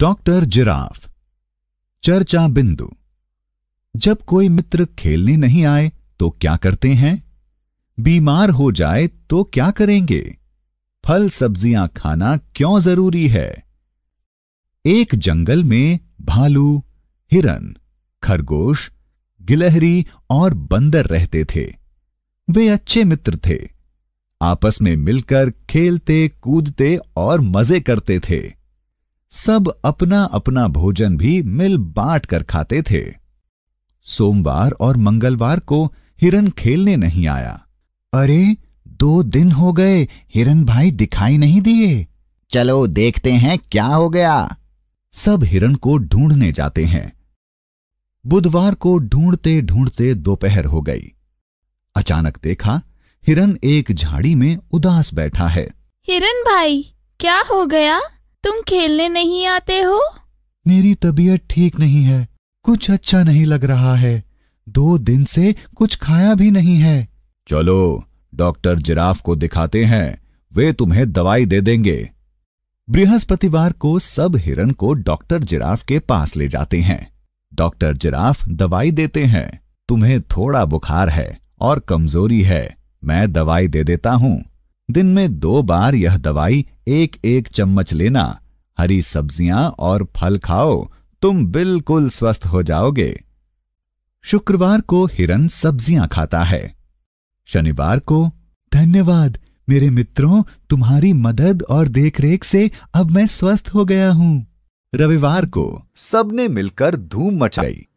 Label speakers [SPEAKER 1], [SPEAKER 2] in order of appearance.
[SPEAKER 1] doctor giraffe चर्चा बिंदु जब कोई मित्र खेलने नहीं आए तो क्या करते हैं बीमार हो जाए तो क्या करेंगे फल सब्जियां खाना क्यों जरूरी है एक जंगल में भालू हिरन खरगोश गिलहरी और बंदर रहते थे वे अच्छे मित्र थे आपस में मिलकर खेलते कूदते और मजे करते थे सब अपना अपना भोजन भी मिल बांट कर खाते थे सोमवार और मंगलवार को हिरन खेलने नहीं आया अरे दो दिन हो गए हिरन भाई दिखाई नहीं दिए चलो देखते हैं क्या हो गया सब हिरन को ढूंढने जाते हैं बुधवार को ढूंढते ढूंढते दोपहर हो गई अचानक देखा हिरन एक झाड़ी में उदास बैठा है हिरन भाई क्या हो गया तुम खेलने नहीं आते हो मेरी तबीयत ठीक नहीं है कुछ अच्छा नहीं लग रहा है दो दिन से कुछ खाया भी नहीं है चलो डॉक्टर जिराफ को दिखाते हैं वे तुम्हें दवाई दे देंगे बृहस्पतिवार को सब हिरन को डॉक्टर जिराफ के पास ले जाते हैं डॉक्टर जिराफ दवाई देते हैं तुम्हें थोड़ा बुखार है और कमजोरी है मैं दवाई दे देता हूँ दिन में दो बार यह दवाई एक एक चम्मच लेना हरी सब्जियां और फल खाओ तुम बिल्कुल स्वस्थ हो जाओगे शुक्रवार को हिरन सब्जियां खाता है शनिवार को धन्यवाद मेरे मित्रों तुम्हारी मदद और देखरेख से अब मैं स्वस्थ हो गया हूं रविवार को सबने मिलकर धूम मचाई